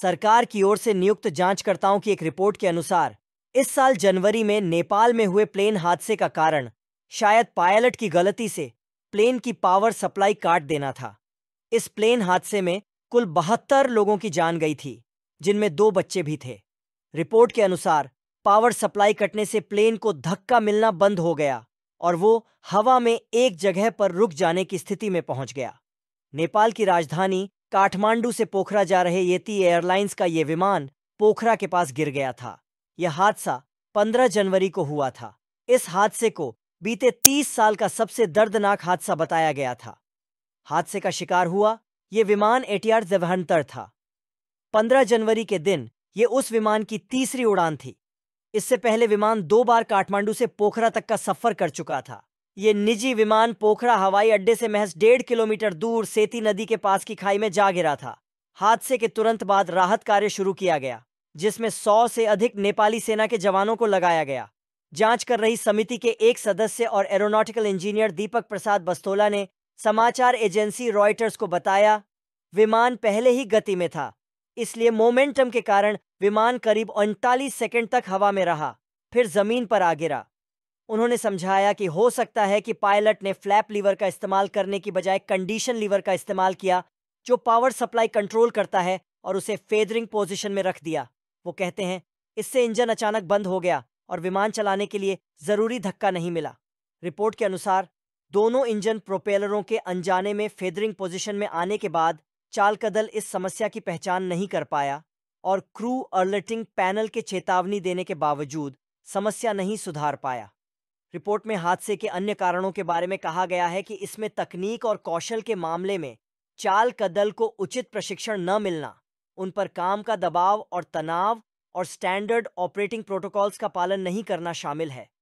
सरकार की ओर से नियुक्त जांचकर्ताओं की एक रिपोर्ट के अनुसार इस साल जनवरी में नेपाल में हुए प्लेन हादसे का कारण शायद पायलट की गलती से प्लेन की पावर सप्लाई काट देना था इस प्लेन हादसे में कुल बहत्तर लोगों की जान गई थी जिनमें दो बच्चे भी थे रिपोर्ट के अनुसार पावर सप्लाई कटने से प्लेन को धक्का मिलना बंद हो गया और वो हवा में एक जगह पर रुक जाने की स्थिति में पहुंच गया नेपाल की राजधानी काठमांडू से पोखरा जा रहे येती एयरलाइंस का ये विमान पोखरा के पास गिर गया था यह हादसा 15 जनवरी को हुआ था इस हादसे को बीते 30 साल का सबसे दर्दनाक हादसा बताया गया था हादसे का शिकार हुआ ये विमान एटीआर जवहंतर था 15 जनवरी के दिन ये उस विमान की तीसरी उड़ान थी इससे पहले विमान दो बार काठमांडू से पोखरा तक का सफर कर चुका था ये निजी विमान पोखरा हवाई अड्डे से महज डेढ़ किलोमीटर दूर सेती नदी के पास की खाई में जा गिरा था हादसे के तुरंत बाद राहत कार्य शुरू किया गया जिसमें सौ से अधिक नेपाली सेना के जवानों को लगाया गया जांच कर रही समिति के एक सदस्य और एरोनॉटिकल इंजीनियर दीपक प्रसाद बस्तोला ने समाचार एजेंसी रॉयटर्स को बताया विमान पहले ही गति में था इसलिए मोमेंटम के कारण विमान करीब उनतालीस सेकेंड तक हवा में रहा फिर जमीन पर आ गिरा उन्होंने समझाया कि हो सकता है कि पायलट ने फ्लैप लीवर का इस्तेमाल करने की बजाय कंडीशन लीवर का इस्तेमाल किया जो पावर सप्लाई कंट्रोल करता है और उसे फेदरिंग पोजिशन में रख दिया वो कहते हैं इससे इंजन अचानक बंद हो गया और विमान चलाने के लिए जरूरी धक्का नहीं मिला रिपोर्ट के अनुसार दोनों इंजन प्रोपेलरों के अनजाने में फेदरिंग पोजिशन में आने के बाद चालकदल इस समस्या की पहचान नहीं कर पाया और क्रू अलर्टिंग पैनल के चेतावनी देने के बावजूद समस्या नहीं सुधार पाया रिपोर्ट में हादसे के अन्य कारणों के बारे में कहा गया है कि इसमें तकनीक और कौशल के मामले में चाल कदल को उचित प्रशिक्षण न मिलना उन पर काम का दबाव और तनाव और स्टैंडर्ड ऑपरेटिंग प्रोटोकॉल्स का पालन नहीं करना शामिल है